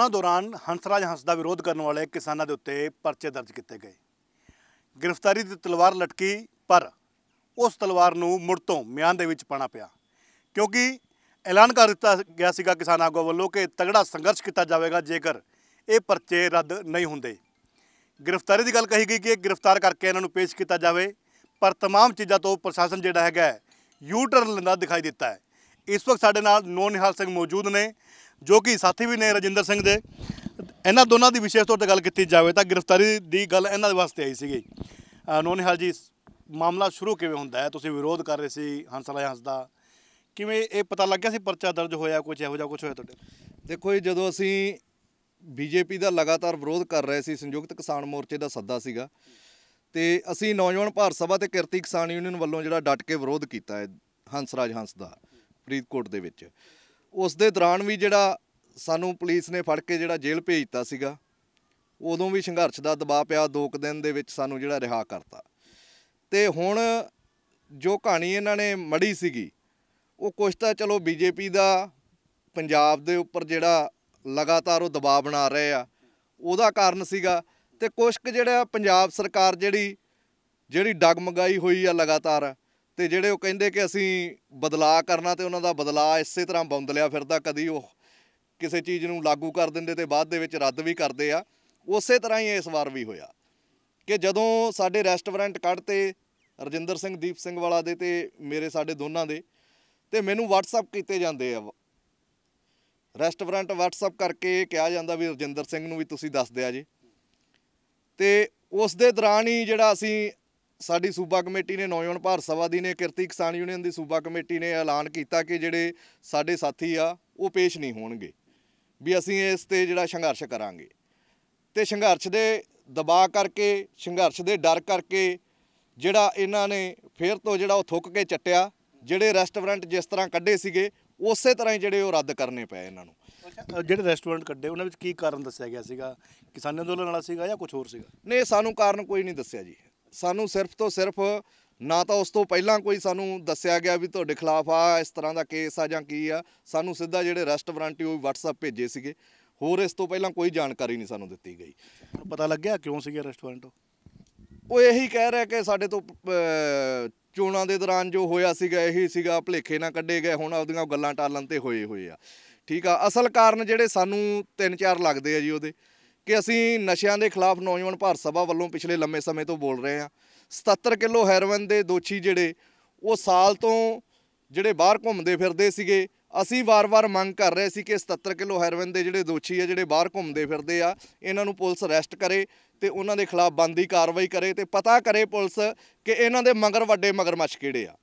ਚੋਣਾਂ ਦੌਰਾਨ ਹੰਸਰਾਜ ਹੰਸ ਦਾ ਵਿਰੋਧ ਕਰਨ ਵਾਲੇ ਕਿਸਾਨਾਂ ਦੇ ਉੱਤੇ ਪਰਚੇ ਦਰਜ ਕੀਤੇ ਗਏ ਗ੍ਰਿਫਤਾਰੀ ਦੀ ਤਲਵਾਰ ਲਟਕੀ ਪਰ ਉਸ ਤਲਵਾਰ ਨੂੰ ਮੁੜ ਤੋਂ ਮਿਆਂ ਦੇ ਵਿੱਚ ਪਾਣਾ ਪਿਆ ਕਿਉਂਕਿ ਐਲਾਨ ਕਰ ਦਿੱਤਾ ਗਿਆ ਸੀਗਾ ਕਿਸਾਨ ਆਗੂ ਵੱਲੋਂ ਕਿ ਤਗੜਾ ਸੰਘਰਸ਼ ਕੀਤਾ ਜਾਵੇਗਾ ਜੇਕਰ ਇਹ ਪਰਚੇ ਰੱਦ ਨਹੀਂ ਹੁੰਦੇ ਗ੍ਰਿਫਤਾਰੀ ਦੀ ਗੱਲ ਕਹੀ ਗਈ ਕਿ ਗ੍ਰਿਫਤਾਰ ਕਰਕੇ ਇਹਨਾਂ ਨੂੰ ਪੇਸ਼ ਕੀਤਾ ਜਾਵੇ ਪਰ तमाम ਚੀਜ਼ਾਂ ਤੋਂ ਪ੍ਰਸ਼ਾਸਨ ਜਿਹੜਾ ਹੈਗਾ ਯੂ ਟਰਨ ਲੈਂਦਾ ਦਿਖਾਈ ਦਿੱਤਾ ਹੈ ਇਸ ਵਕਤ ਸਾਡੇ ਨਾਲ ਨੋਨ ਨਿਹਾਲ ਸਿੰਘ ਮੌਜੂਦ ਨੇ ਜੋ ਕਿ ਸਾਥੀ ਵੀ ਨੇ ਰਜਿੰਦਰ ਸਿੰਘ ਦੇ ਇਹਨਾਂ ਦੋਨਾਂ ਦੀ ਵਿਸ਼ੇਸ਼ ਤੌਰ ਤੇ ਗੱਲ ਕੀਤੀ ਜਾਵੇ ਤਾਂ ਗ੍ਰਿਫਤਾਰੀ ਦੀ ਗੱਲ ਇਹਨਾਂ ਦੇ ਵਾਸਤੇ ਆਈ ਸੀਗੀ ਨੋਨਿਹਾਲ ਜੀ ਮਾਮਲਾ ਸ਼ੁਰੂ ਕਿਵੇਂ ਹੁੰਦਾ ਹੈ ਤੁਸੀਂ ਵਿਰੋਧ ਕਰ ਰਹੇ ਸੀ ਹੰਸਲਾ ਹੰਸ ਦਾ ਕਿਵੇਂ ਇਹ ਪਤਾ ਲੱਗਿਆ ਸੀ ਪਰਚਾ ਦਰਜ ਹੋਇਆ ਕੁਝ ਇਹੋ ਜਿਹਾ ਕੁਝ ਹੋਇਆ ਤੁਹਾਡੇ ਦੇਖੋ ਜੀ ਜਦੋਂ ਅਸੀਂ ਬੀਜੇਪੀ ਦਾ ਲਗਾਤਾਰ ਵਿਰੋਧ ਕਰ ਰਹੇ ਸੀ ਸੰਯੁਕਤ ਕਿਸਾਨ ਮੋਰਚੇ ਦਾ ਸੱਦਾ ਸੀਗਾ ਤੇ ਅਸੀਂ ਨੌਜਵਾਨ ਭਾਰਤ ਸਭਾ ਤੇ ਕਿਰਤੀ ਕਿਸਾਨ ਯੂਨੀਅਨ ਵੱਲੋਂ ਜਿਹੜਾ ਡਟ ਕੇ ਵਿਰੋਧ ਕੀਤਾ ਹੈ ਹੰਸਰਾਜ ਹੰਸ ਦਾ ਫਰੀਦਕੋਟ ਦੇ ਵਿੱਚ ਉਸ ਦੇ ਦੌਰਾਨ ਵੀ ਜਿਹੜਾ ਸਾਨੂੰ ਪੁਲਿਸ ਨੇ ਫੜ ਕੇ ਜਿਹੜਾ ਜੇਲ੍ਹ ਭੇਜ ਦਿੱਤਾ ਸੀਗਾ ਉਦੋਂ ਵੀ ਸੰਘਰਸ਼ ਦਾ ਦਬਾਅ ਪਿਆ 2 ਦਿਨ ਦੇ ਵਿੱਚ ਸਾਨੂੰ ਜਿਹੜਾ ਰਿਹਾ ਕਰਤਾ ਤੇ ਹੁਣ ਜੋ ਕਹਾਣੀ ਇਹਨਾਂ ਨੇ ਮੜੀ ਸੀਗੀ ਉਹ ਕੁਛ ਤਾਂ ਚਲੋ ਬੀਜੇਪੀ ਦਾ ਪੰਜਾਬ ਦੇ ਉੱਪਰ ਜਿਹੜਾ ਲਗਾਤਾਰ ਉਹ ਦਬਾਅ ਬਣਾ ਰਹੇ ਆ ਉਹਦਾ ਕਾਰਨ ਸੀਗਾ ਤੇ ਕੁਛ ਜਿਹੜਾ ਪੰਜਾਬ ਸਰਕਾਰ ਜਿਹੜੀ ਜਿਹੜੀ ਡਗਮਗਾਈ ਹੋਈ ਆ ਲਗਾਤਾਰ ਤੇ ਜਿਹੜੇ ਉਹ ਕਹਿੰਦੇ ਕਿ ਅਸੀਂ ਬਦਲਾਅ ਕਰਨਾ ਤੇ ਉਹਨਾਂ ਦਾ ਬਦਲਾਅ ਇਸੇ ਤਰ੍ਹਾਂ ਬੌਂਦਲਿਆ ਫਿਰਦਾ ਕਦੀ ਉਹ ਕਿਸੇ ਚੀਜ਼ ਨੂੰ ਲਾਗੂ ਕਰ ਦਿੰਦੇ ਤੇ ਬਾਅਦ ਦੇ ਵਿੱਚ ਰੱਦ ਵੀ ਕਰਦੇ ਆ ਉਸੇ ਤਰ੍ਹਾਂ ਹੀ ਇਸ ਵਾਰ ਵੀ ਹੋਇਆ ਕਿ ਜਦੋਂ ਸਾਡੇ ਰੈਸਟੋਰੈਂਟ ਕੱਢਤੇ ਰਜਿੰਦਰ ਸਿੰਘ ਦੀਪ ਸਿੰਘ ਵਾਲਾ ਦੇ ਤੇ ਮੇਰੇ ਸਾਡੇ ਦੋਨਾਂ ਦੇ ਤੇ ਮੈਨੂੰ WhatsApp ਕੀਤੇ ਜਾਂਦੇ ਆ ਰੈਸਟੋਰੈਂਟ WhatsApp ਕਰਕੇ ਕਿਹਾ ਜਾਂਦਾ ਵੀ ਰਜਿੰਦਰ ਸਿੰਘ ਨੂੰ ਵੀ ਤੁਸੀਂ ਦੱਸ ਦਿਆ ਜੀ ਤੇ ਉਸ ਦੇ ਦੌਰਾਨ ਹੀ ਜਿਹੜਾ ਅਸੀਂ ਸਾਡੀ ਸੂਬਾ ਕਮੇਟੀ ਨੇ ਨੌਜਵਾਨ ਭਾਰਤ ਸਭਾ ਦੀ ਨੇ ਕਿਰਤੀ ਕਿਸਾਨ ਯੂਨੀਅਨ ਦੀ ਸੂਬਾ ਕਮੇਟੀ ਨੇ ਐਲਾਨ ਕੀਤਾ ਕਿ ਜਿਹੜੇ ਸਾਡੇ ਸਾਥੀ ਆ ਉਹ ਪੇਸ਼ ਨਹੀਂ ਹੋਣਗੇ ਵੀ ਅਸੀਂ ਇਸ ਤੇ ਜਿਹੜਾ ਸੰਘਰਸ਼ ਕਰਾਂਗੇ ਤੇ ਸੰਘਰਸ਼ ਦੇ ਦਬਾਅ ਕਰਕੇ ਸੰਘਰਸ਼ ਦੇ ਡਰ ਕਰਕੇ ਜਿਹੜਾ ਇਹਨਾਂ ਨੇ ਫੇਰ ਤੋਂ ਜਿਹੜਾ ਉਹ ਥੁੱਕ ਕੇ ਚੱਟਿਆ ਜਿਹੜੇ ਰੈਸਟੋਰੈਂਟ ਜਿਸ ਤਰ੍ਹਾਂ ਕੱਢੇ ਸੀਗੇ ਉਸੇ ਤਰ੍ਹਾਂ ਹੀ ਜਿਹੜੇ ਉਹ ਰੱਦ ਕਰਨੇ ਪਏ ਇਹਨਾਂ ਨੂੰ ਜਿਹੜੇ ਰੈਸਟੋਰੈਂਟ ਕੱਢੇ ਉਹਨਾਂ ਵਿੱਚ ਕੀ ਕਾਰਨ ਦੱਸਿਆ ਗਿਆ ਸੀਗਾ ਕਿਸਾਨ ਅੰਦੋਲਨ ਵਾਲਾ ਸੀਗਾ ਜਾਂ ਕੁਝ ਹੋਰ ਸੀਗਾ ਨਹੀਂ ਸਾਨੂੰ ਕਾਰਨ ਕੋਈ ਨਹੀਂ ਦੱਸਿਆ ਜੀ ਸਾਨੂੰ ਸਿਰਫ ਤੋਂ ਸਿਰਫ ਨਾ ਤਾਂ ਉਸ ਤੋਂ ਪਹਿਲਾਂ ਕੋਈ ਸਾਨੂੰ ਦੱਸਿਆ ਗਿਆ ਵੀ ਤੁਹਾਡੇ ਖਿਲਾਫ ਆ ਇਸ ਤਰ੍ਹਾਂ ਦਾ ਕੇਸ ਆ ਜਾਂ ਕੀ ਆ ਸਾਨੂੰ ਸਿੱਧਾ ਜਿਹੜੇ ਰੈਸਟ ਵਾਰੰਟੀ ਉਹ WhatsApp ਭੇਜੇ ਸੀਗੇ ਹੋਰ ਇਸ ਤੋਂ ਪਹਿਲਾਂ ਕੋਈ ਜਾਣਕਾਰੀ ਨਹੀਂ ਸਾਨੂੰ ਦਿੱਤੀ ਗਈ ਪਤਾ ਲੱਗਿਆ ਕਿਉਂ ਸੀਗੇ ਰੈਸਟ ਵਾਰੰਟ ਉਹ ਇਹੀ ਕਹਿ ਰਿਹਾ ਕਿ ਸਾਡੇ ਤੋਂ ਚੋਣਾਂ ਦੇ ਦੌਰਾਨ ਜੋ ਹੋਇਆ ਸੀਗਾ ਇਹੀ ਸੀਗਾ ਭਲੇਖੇ ਨਾ ਕੱਢੇ ਗਏ ਹੁਣ ਉਹਦੀਆਂ ਗੱਲਾਂ ਟਾਲਣ ਤੇ ਹੋਏ ਹੋਏ ਆ ਠੀਕ ਆ ਅਸਲ ਕਾਰਨ ਜਿਹੜੇ ਸਾਨੂੰ 3-4 ਲੱਗਦੇ ਆ ਜੀ ਉਹਦੇ ਕਿ ਅਸੀਂ ਨਸ਼ਿਆਂ ਦੇ ਖਿਲਾਫ ਨੌਜਵਾਨ ਭਾਰਤ ਸਭਾ ਵੱਲੋਂ ਪਿਛਲੇ ਲੰਮੇ ਸਮੇਂ ਤੋਂ ਬੋਲ ਰਹੇ ਹਾਂ 77 ਕਿਲੋ ਹੈਰੋਇਨ ਦੇ ਦੋਸ਼ੀ ਜਿਹੜੇ ਉਹ ਸਾਲ ਤੋਂ ਜਿਹੜੇ ਬਾਹਰ ਘੁੰਮਦੇ ਫਿਰਦੇ ਸੀਗੇ ਅਸੀਂ ਵਾਰ-ਵਾਰ ਮੰਗ ਕਰ ਰਹੇ ਸੀ ਕਿ 77 ਕਿਲੋ ਹੈਰੋਇਨ ਦੇ ਜਿਹੜੇ ਦੋਸ਼ੀ ਆ ਜਿਹੜੇ ਬਾਹਰ ਘੁੰਮਦੇ ਫਿਰਦੇ ਆ ਇਹਨਾਂ ਨੂੰ ਪੁਲਿਸ ਅਰੈਸਟ ਕਰੇ ਤੇ ਉਹਨਾਂ ਦੇ ਖਿਲਾਫ ਬੰਦੀ ਕਾਰਵਾਈ ਕਰੇ ਤੇ ਪਤਾ ਕਰੇ ਪੁਲਿਸ ਕਿ ਇਹਨਾਂ ਦੇ ਮਗਰ ਵੱਡੇ ਮਗਰਮੱਛ ਕਿਹੜੇ ਆ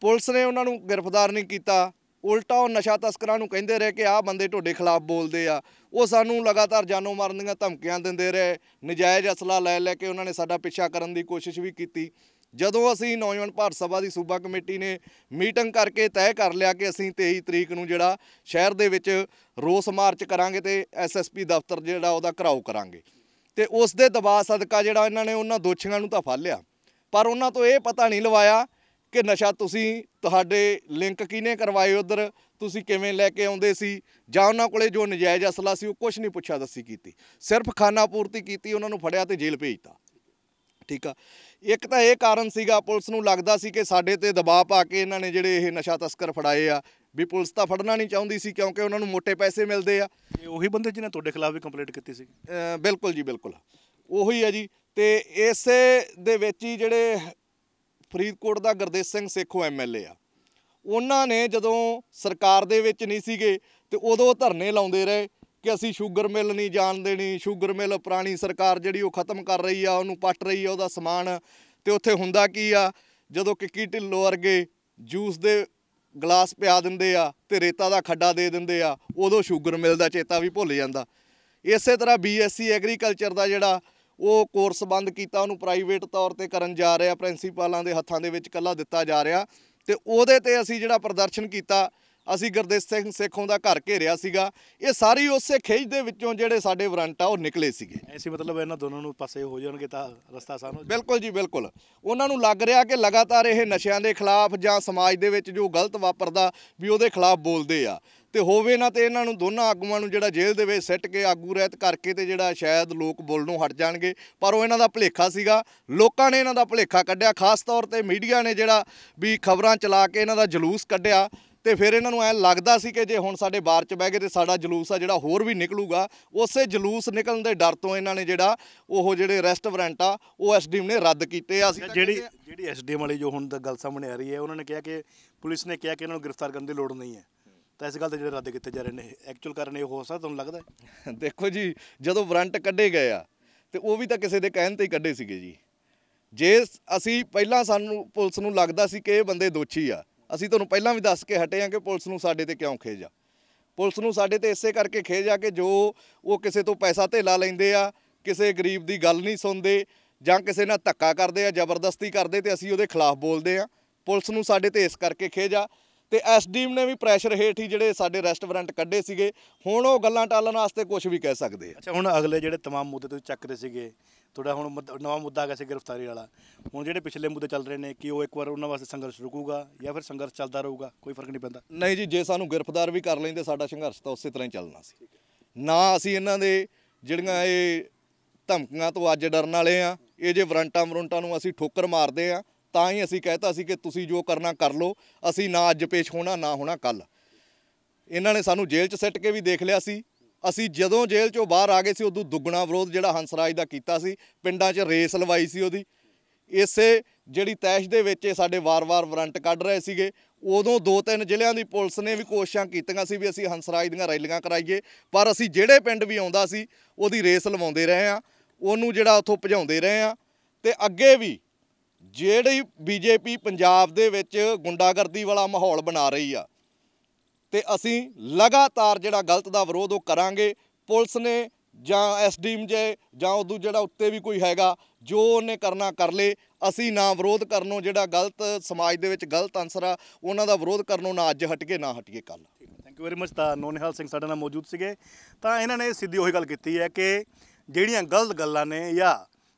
ਪੁਲਿਸ ਨੇ ਉਹਨਾਂ ਨੂੰ ਗ੍ਰਿਫਤਾਰ ਨਹੀਂ ਕੀਤਾ ਉਲਟਾ ਉਹ ਨਸ਼ਾ ਤਸਕਰਾਂ ਨੂੰ ਕਹਿੰਦੇ ਰਹੇ ਕਿ ਆਹ ਬੰਦੇ ਤੁਹਾਡੇ ਖਿਲਾਫ ਬੋਲਦੇ ਆ ਉਹ ਸਾਨੂੰ ਲਗਾਤਾਰ ਜਾਨੋਂ ਮਾਰਨ ਦੀਆਂ ਧਮਕੀਆਂ ਦਿੰਦੇ ਰਹੇ ਨਜਾਇਜ਼ ਅਸਲਾ ਲੈ ਲੈ ਕੇ ਉਹਨਾਂ ਨੇ ਸਾਡਾ ਪਿੱਛਾ ਕਰਨ ਦੀ ਕੋਸ਼ਿਸ਼ ਵੀ ਕੀਤੀ ਜਦੋਂ ਅਸੀਂ ਨੌਜਵਾਨ ਭਾਰਤ ਸਭਾ ਦੀ ਸੂਬਾ ਕਮੇਟੀ ਨੇ ਮੀਟਿੰਗ ਕਰਕੇ ਤੈਅ ਕਰ ਲਿਆ ਕਿ ਅਸੀਂ 23 ਤਰੀਕ ਨੂੰ ਜਿਹੜਾ ਸ਼ਹਿਰ ਦੇ ਵਿੱਚ ਰੋਸ ਮਾਰਚ ਕਰਾਂਗੇ ਤੇ ਐਸਐਸਪੀ ਦਫ਼ਤਰ ਜਿਹੜਾ ਉਹਦਾ ਘਰਾਓ ਕਰਾਂਗੇ ਤੇ ਉਸ ਦੇ ਦਬਾਅ ਸਦਕਾ ਜਿਹੜਾ ਇਹਨਾਂ ਨੇ ਉਹਨਾਂ ਦੋਸ਼ੀਆਂ ਨੂੰ ਤਾਂ ਫੜ ਲਿਆ ਪਰ ਉਹਨਾਂ ਤੋਂ ਇਹ ਪਤਾ ਨਹੀਂ ਲਵਾਇਆ ਕਿ ਨਸ਼ਾ ਤੁਸੀਂ ਤੁਹਾਡੇ ਲਿੰਕ ਕਿਨੇ ਕਰਵਾਏ ਉਧਰ ਤੁਸੀਂ ਕਿਵੇਂ ਲੈ ਕੇ ਆਉਂਦੇ ਸੀ ਜਾਂ ਉਹਨਾਂ ਕੋਲੇ ਜੋ ਨਜਾਇਜ਼ ਅਸਲਾ ਸੀ ਉਹ ਕੁਝ ਨਹੀਂ ਪੁੱਛਿਆ ਦੱਸੀ ਕੀਤੀ ਸਿਰਫ ਖਾਨਾ ਪੂਰਤੀ ਕੀਤੀ ਉਹਨਾਂ ਨੂੰ ਫੜਿਆ ਤੇ ਜੇਲ੍ਹ ਭੇਜਤਾ ਠੀਕ ਆ ਇੱਕ ਤਾਂ ਇਹ ਕਾਰਨ ਸੀਗਾ ਪੁਲਿਸ ਨੂੰ ਲੱਗਦਾ ਸੀ ਕਿ ਸਾਡੇ ਤੇ ਦਬਾਅ ਪਾ ਕੇ ਇਹਨਾਂ ਨੇ ਜਿਹੜੇ ਇਹ ਨਸ਼ਾ ਤਸਕਰ ਫੜਾਏ ਆ ਵੀ ਪੁਲਿਸ ਤਾਂ ਫੜਨਾ ਨਹੀਂ ਚਾਹੁੰਦੀ ਸੀ ਕਿਉਂਕਿ ਉਹਨਾਂ ਨੂੰ ਮੋٹے ਪੈਸੇ ਮਿਲਦੇ ਆ ਇਹ ਉਹੀ ਬੰਦੇ ਜਿਨ੍ਹਾਂ ਤੁਹਾਡੇ ਖਿਲਾਫ ਵੀ ਕੰਪਲੇਂਟ ਕੀਤੀ ਸੀ ਬਿਲਕੁਲ ਜੀ ਬਿਲਕੁਲ ਉਹੀ ਹੈ ਜੀ ਤੇ ਇਸੇ ਦੇ ਵਿੱਚ ਹੀ ਜਿਹੜੇ ਫਰੀਦਕੋਟ ਦਾ ਗੁਰਦੇਸ਼ ਸਿੰਘ ਸੇਖੋ ਐਮਐਲਏ ਆ ਉਹਨਾਂ ਨੇ ਜਦੋਂ ਸਰਕਾਰ ਦੇ ਵਿੱਚ ਨਹੀਂ ਸੀਗੇ ਤੇ ਉਦੋਂ ਧਰਨੇ ਲਾਉਂਦੇ ਰਹੇ ਕਿ ਅਸੀਂ ਸ਼ੂਗਰ ਮਿਲ ਨਹੀਂ ਜਾਣ ਦੇਣੀ ਸ਼ੂਗਰ ਮਿਲ ਪੁਰਾਣੀ ਸਰਕਾਰ ਜਿਹੜੀ ਉਹ ਖਤਮ ਕਰ ਰਹੀ ਆ ਉਹਨੂੰ ਪੱਟ ਰਹੀ ਆ ਉਹਦਾ ਸਮਾਨ ਤੇ ਉੱਥੇ ਹੁੰਦਾ ਕੀ ਆ ਜਦੋਂ ਕਿੱਕੀ ਢਿੱਲੋ ਵਰਗੇ ਜੂਸ ਦੇ ਗਲਾਸ ਪਿਆ ਦਿੰਦੇ ਆ ਤੇ ਰੇਤਾ ਦਾ ਖੱਡਾ ਦੇ ਦਿੰਦੇ ਆ ਉਦੋਂ ਸ਼ੂਗਰ ਮਿਲ ਦਾ ਚੇਤਾ ਵੀ ਭੁੱਲ ਜਾਂਦਾ ਇਸੇ ਤਰ੍ਹਾਂ ਬੀਐਸਸੀ ਐਗਰੀਕਲਚਰ ਦਾ ਜਿਹੜਾ ਉਹ ਕੋਰਸ ਬੰਦ ਕੀਤਾ ਉਹਨੂੰ ਪ੍ਰਾਈਵੇਟ ਤੌਰ ਤੇ ਕਰਨ ਜਾ ਰਿਹਾ ਪ੍ਰਿੰਸੀਪਲਾਂ ਦੇ ਹੱਥਾਂ ਦੇ ਵਿੱਚ ਕੱਲਾ ਦਿੱਤਾ ਜਾ ਰਿਹਾ ਤੇ ਉਹਦੇ ਤੇ ਅਸੀਂ ਜਿਹੜਾ ਪ੍ਰਦਰਸ਼ਨ ਕੀਤਾ ਅਸੀਂ ਗੁਰਦੇਵ ਸਿੰਘ ਸੇਖੋਂ ਦਾ ਘਰ ਘੇਰਿਆ ਸੀਗਾ ਇਹ ਸਾਰੀ ਉਸੇ ਖੇਜ ਦੇ ਵਿੱਚੋਂ ਜਿਹੜੇ ਸਾਡੇ ਵਰੰਟ ਆ ਉਹ ਨਿਕਲੇ ਸੀਗੇ ਐਸੀ ਮਤਲਬ ਇਹਨਾਂ ਦੋਨਾਂ ਨੂੰ ਪਾਸੇ ਹੋ ਜਾਣਗੇ ਤਾਂ ਰਸਤਾ ਆਸਾਨ ਹੋ ਬਿਲਕੁਲ ਜੀ ਬਿਲਕੁਲ ਉਹਨਾਂ ਨੂੰ ਲੱਗ ਰਿਹਾ ਕਿ ਲਗਾਤਾਰ ਇਹ ਨਸ਼ਿਆਂ ਦੇ ਖਿਲਾਫ ਜਾਂ ਸਮਾਜ ਦੇ ਵਿੱਚ ਜੋ ਗਲਤ ਵਾਪਰਦਾ ਵੀ ਉਹਦੇ ਖਿਲਾਫ ਬੋਲਦੇ ਆ ਤੇ ਹੋਵੇ ਨਾ ਤੇ ਇਹਨਾਂ ਨੂੰ ਦੋਨਾਂ ਆਗੂਆਂ ਨੂੰ ਜਿਹੜਾ ਜੇਲ੍ਹ ਦੇ ਵਿੱਚ ਸੱਟ ਕੇ ਆਗੂ ਰਹਿਤ ਕਰਕੇ ਤੇ ਜਿਹੜਾ ਸ਼ਾਇਦ ਲੋਕ ਬੋਲ ਨੂੰ ਹਟ ਜਾਣਗੇ ਪਰ ਉਹ ਇਹਨਾਂ ਦਾ ਭਲੇਖਾ ਸੀਗਾ ਲੋਕਾਂ ਨੇ ਇਹਨਾਂ ਦਾ ਭਲੇਖਾ ਕੱਢਿਆ ਖਾਸ ਤੌਰ ਤੇ ਮੀਡੀਆ ਨੇ ਜਿਹੜਾ ਵੀ ਖਬਰਾਂ ਚਲਾ ਕੇ ਇਹਨਾਂ ਦਾ ਜਲੂਸ ਕੱਢਿਆ ਤੇ ਫਿਰ ਇਹਨਾਂ ਨੂੰ ਐ ਲੱਗਦਾ ਸੀ ਕਿ ਜੇ ਹੁਣ ਸਾਡੇ ਬਾਰ ਚ ਬਹਿ ਗਏ ਤੇ ਸਾਡਾ ਜਲੂਸ ਆ ਜਿਹੜਾ ਹੋਰ ਵੀ ਨਿਕਲੂਗਾ ਉਸੇ ਜਲੂਸ ਨਿਕਲਣ ਦੇ ਡਰ ਤੋਂ ਇਹਨਾਂ ਨੇ ਜਿਹੜਾ ਉਹ ਜਿਹੜੇ ਰੈਸਟ ਵਾਰੰਟ ਆ ਉਹ ਐਸਡੀਐਮ ਨੇ ਰੱਦ ਕੀਤੇ ਆ ਅਸੀਂ ਜਿਹੜੀ ਜਿਹੜੀ ਐਸਡੀਐਮ ਵਾਲੀ ਜੋ ਹੁਣ ਗੱਲ ਸਾਹਮਣੇ ਆ ਰਹੀ ਹੈ ਉਹਨਾਂ ਨੇ ਕਿਹਾ ਕਿ ਪੁਲਿਸ ਨੇ ਕਿਹਾ ਕਿ ਇਹਨਾਂ ਨੂੰ ਗ੍ਰਿਫਤਾਰ ਕਰਨ ਦੀ ਲੋੜ ਨਹੀਂ ਹੈ ਤਾਂ ਇਸ ਗੱਲ ਦੇ ਜਿਹੜੇ ਰੱਦ ਕੀਤੇ ਜਾ ਰਹੇ ਨੇ ਐਕਚੁਅਲ ਕਾਰਨ ਇਹ ਹੋ ਸਕਦਾ ਤੁਹਾਨੂੰ ਲੱਗਦਾ ਦੇਖੋ ਜੀ ਜਦੋਂ ਵਾਰੰਟ ਕੱਢੇ ਗਏ ਆ ਤੇ ਉਹ ਵੀ ਤਾਂ ਕਿਸੇ ਦੇ ਕਹਿਣ ਤੇ ਹੀ ਕੱਢੇ ਸੀਗੇ ਜੀ ਜੇ ਅਸੀਂ ਪਹਿਲਾਂ ਸਾਨੂੰ ਪੁਲਿਸ ਨੂੰ ਲੱਗਦਾ ਸੀ ਕਿ ਇਹ ਬੰਦੇ ਦੋਸ਼ੀ ਆ ਅਸੀਂ ਤੁਹਾਨੂੰ ਪਹਿਲਾਂ ਵੀ ਦੱਸ ਕੇ ਹਟੇ ਆ ਕਿ ਪੁਲਿਸ ਨੂੰ ਸਾਡੇ ਤੇ ਕਿਉਂ ਖੇਜ ਆ ਪੁਲਿਸ ਨੂੰ ਸਾਡੇ ਤੇ ਇਸੇ ਕਰਕੇ ਖੇਜ ਆ ਕਿ ਜੋ ਉਹ ਕਿਸੇ ਤੋਂ ਪੈਸਾ ਧੇਲਾ ਲੈਂਦੇ ਆ ਕਿਸੇ ਗਰੀਬ ਦੀ ਗੱਲ ਨਹੀਂ ਸੁਣਦੇ ਜਾਂ ਕਿਸੇ ਨਾਲ ਧੱਕਾ ਕਰਦੇ ਆ ਜ਼ਬਰਦਸਤੀ ਕਰਦੇ ਤੇ ਅਸੀਂ ਉਹਦੇ ਖਿਲਾਫ ਬੋਲਦੇ ਆ ਪੁਲਿਸ ਨੂੰ ਸਾਡੇ ਤੇ ਇਸ ਕਰਕੇ ਖੇਜ ਆ ਤੇ ਐਸਡੀਐਮ ਨੇ ਵੀ ਪ੍ਰੈਸ਼ਰ ਹੇਠ ਹੀ ਜਿਹੜੇ ਸਾਡੇ ਰੈਸਟੋਰੈਂਟ ਕੱਢੇ ਸੀਗੇ ਹੁਣ ਉਹ ਗੱਲਾਂ ਟਾਲਣ ਵਾਸਤੇ ਕੁਝ ਵੀ ਕਹਿ ਸਕਦੇ ਆ ਅੱਛਾ ਹੁਣ ਅਗਲੇ ਜਿਹੜੇ तमाम ਮੁੱਦੇ ਤੁਸੀਂ ਚੱਕਦੇ ਸੀਗੇ ਤੁਹਾਡਾ ਹੁਣ ਨਵਾਂ ਮੁੱਦਾ ਕਿਸੇ ਗ੍ਰਿਫਤਾਰੀ ਵਾਲਾ ਹੁਣ ਜਿਹੜੇ ਪਿਛਲੇ ਮੁੱਦੇ ਚੱਲ ਰਹੇ ਨੇ ਕਿ ਉਹ ਇੱਕ ਵਾਰ ਉਹਨਾਂ ਵਾਸਤੇ ਸੰਘਰਸ਼ ਰੁਕੂਗਾ ਜਾਂ ਫਿਰ ਸੰਘਰਸ਼ ਚੱਲਦਾ ਰਹੂਗਾ ਕੋਈ ਫਰਕ ਨਹੀਂ ਪੈਂਦਾ ਨਹੀਂ ਜੀ ਜੇ ਸਾਨੂੰ ਗ੍ਰਿਫਤਾਰ ਵੀ ਕਰ ਲੈਂਦੇ ਸਾਡਾ ਸੰਘਰਸ਼ ਤਾਂ ਉਸੇ ਤਰ੍ਹਾਂ ਹੀ ਚੱਲਣਾ ਸੀ ਨਾ ਅਸੀਂ ਇਹਨਾਂ ਦੇ ਜਿਹੜੀਆਂ ਇਹ ਧਮਕੀਆਂ ਤੋਂ ਅੱਜ ਡਰਨ ਵਾਲੇ ਆ ਇਹ ਜੇ ਵਰੰਟਾ ਮਰੰਟਾ ਨੂੰ ਅਸੀਂ ਠੋਕਰ ਮਾਰਦੇ ਆ ਤਾਂ ਹੀ ਅਸੀਂ ਕਹਿਤਾ ਸੀ ਕਿ ਤੁਸੀਂ ਜੋ ਕਰਨਾ ਕਰ ਲਓ ਅਸੀਂ ਨਾ ਅੱਜ ਪੇਸ਼ ਹੋਣਾ ਨਾ ਹੋਣਾ ਕੱਲ ਇਹਨਾਂ ਨੇ ਸਾਨੂੰ ਜੇਲ੍ਹ 'ਚ ਸੱਟ ਕੇ ਵੀ ਦੇਖ ਲਿਆ ਸੀ ਅਸੀਂ ਜਦੋਂ ਜੇਲ੍ਹ 'ਚੋਂ ਬਾਹਰ ਆ ਗਏ ਸੀ ਉਦੋਂ ਦੁੱਗਣਾ ਵਿਰੋਧ ਜਿਹੜਾ ਹੰਸਰਾਜ ਦਾ ਕੀਤਾ ਸੀ ਪਿੰਡਾਂ 'ਚ ਰੇਸ ਲਵਾਈ ਸੀ ਉਹਦੀ ਇਸੇ ਜਿਹੜੀ ਤੈਸ਼ ਦੇ ਵਿੱਚ ਸਾਡੇ ਵਾਰ-ਵਾਰ ਵਾਰੰਟ ਕੱਢ ਰਹੇ ਸੀਗੇ ਉਦੋਂ ਦੋ ਤਿੰਨ ਜ਼ਿਲ੍ਹਿਆਂ ਦੀ ਪੁਲਿਸ ਨੇ ਵੀ ਕੋਸ਼ਿਸ਼ਾਂ ਕੀਤੀਆਂ ਸੀ ਵੀ ਅਸੀਂ ਹੰਸਰਾਜ ਦੀਆਂ ਰੈਲੀਆਂ ਕਰਾਈਏ ਪਰ ਅਸੀਂ ਜਿਹੜੇ ਪਿੰਡ ਵੀ ਆਉਂਦਾ ਸੀ ਉਹਦੀ ਰੇਸ ਲਵਾਉਂਦੇ ਰਹੇ ਆ ਉਹਨੂੰ ਜਿਹੜਾ ਉੱਥੋਂ ਭਜਾਉਂਦੇ ਰਹੇ ਆ ਤੇ ਅੱਗੇ ਵੀ ਜਿਹੜੀ ਬੀਜੇਪੀ ਪੰਜਾਬ ਦੇ ਵਿੱਚ ਗੁੰਡਾਗਰਦੀ ਵਾਲਾ ਮਾਹੌਲ ਬਣਾ ਰਹੀ ਆ ਤੇ ਅਸੀਂ ਲਗਾਤਾਰ ਜਿਹੜਾ ਗਲਤ ਦਾ ਵਿਰੋਧ ਉਹ ਕਰਾਂਗੇ ਪੁਲਿਸ ਨੇ ਜਾਂ ਐਸਡੀਐਮ ਜੇ ਜਾਂ ਉਦੋਂ ਜਿਹੜਾ ਉੱਤੇ ਵੀ ਕੋਈ ਹੈਗਾ ਜੋ ਉਹਨੇ ਕਰਨਾ ਕਰ ਲੇ ਅਸੀਂ ਨਾ ਵਿਰੋਧ ਕਰਨੋਂ ਜਿਹੜਾ ਗਲਤ ਸਮਾਜ ਦੇ ਵਿੱਚ ਗਲਤ ਅੰਸਰ ਆ ਉਹਨਾਂ ਦਾ ਵਿਰੋਧ ਕਰਨੋਂ ਨਾ ਅੱਜ ਕੇ ਨਾ ਹਟਕੇ ਕੱਲ ਥੈਂਕ ਯੂ ਵੈਰੀ ਮਚ ਤਾਂ ਨੋਨਿਹਾਲ ਸਿੰਘ ਸਾਡੇ ਨਾਲ ਮੌਜੂਦ ਸੀਗੇ ਤਾਂ ਇਹਨਾਂ ਨੇ ਸਿੱਧੀ ਉਹੀ ਗੱਲ ਕੀਤੀ ਹੈ ਕਿ ਜਿਹੜੀਆਂ ਗਲਤ ਗੱਲਾਂ ਨੇ ਜਾਂ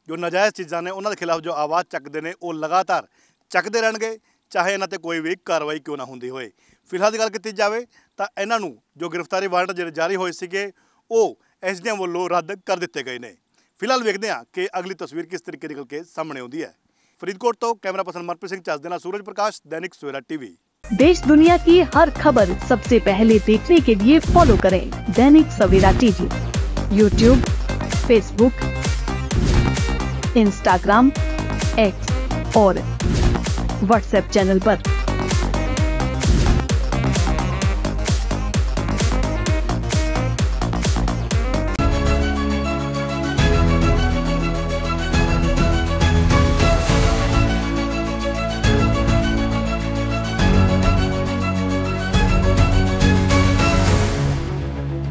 ਜੋ ਨਾਜਾਇਜ਼ ਚੀਜ਼ਾਂ ਨੇ ਉਹਨਾਂ ਦੇ ਖਿਲਾਫ ਜੋ ਆਵਾਜ਼ ਚੱਕਦੇ ਨੇ ਉਹ ਲਗਾਤਾਰ ਚੱਕਦੇ ਰਹਿਣਗੇ ਚਾਹੇ ਇਹਨਾਂ ਤੇ ਕੋਈ ਵੀ ਕਾਰਵਾਈ ਕਿਉਂ ਨਾ ਹੁੰਦੀ ਹੋਏ ਫਿਲਹਾਲ ਦੀ ਗੱਲ ਕੀਤੀ ਜਾਵੇ ਤਾਂ ਇਹਨਾਂ ਨੂੰ ਜੋ ਗ੍ਰਿਫਤਾਰੀ ਵਾਰੰਟ ਜਿਹੜੇ ਜਾਰੀ ਹੋਏ ਸੀਗੇ ਉਹ ਐਸਡੀਐਮ ਵੱਲੋਂ ਰੱਦ ਕਰ ਦਿੱਤੇ ਗਏ ਨੇ ਫਿਲਹਾਲ ਵੇਖਦੇ ਹਾਂ ਕਿ ਅਗਲੀ ਤਸਵੀਰ ਕਿਸ ਤਰੀਕੇ ਨਿਕਲ ਕੇ ਸਾਹਮਣੇ ਆਉਂਦੀ ਹੈ ਫਰੀਦਕੋਟ ਤੋਂ ਕੈਮਰਾ ਪਰਸਨ ਮਨਪ੍ਰੀਤ ਸਿੰਘ ਚੱਜ ਦੇਣਾ ਪ੍ਰਕਾਸ਼ ਦੈਨਿਕ ਸਵੇਰਾ ਟੀਵੀ ਦੇਸ਼ ਦੁਨੀਆ ਕੀ ਹਰ ਖਬਰ ਸਭ ਤੋਂ ਪਹਿਲੇ ਦੇਖਣੇ ਕੇ ਲਈ ਫੋਲੋ ਕਰੇ Dainik Savera TV YouTube Facebook Instagram X और व्हाट्सएप चैनल पर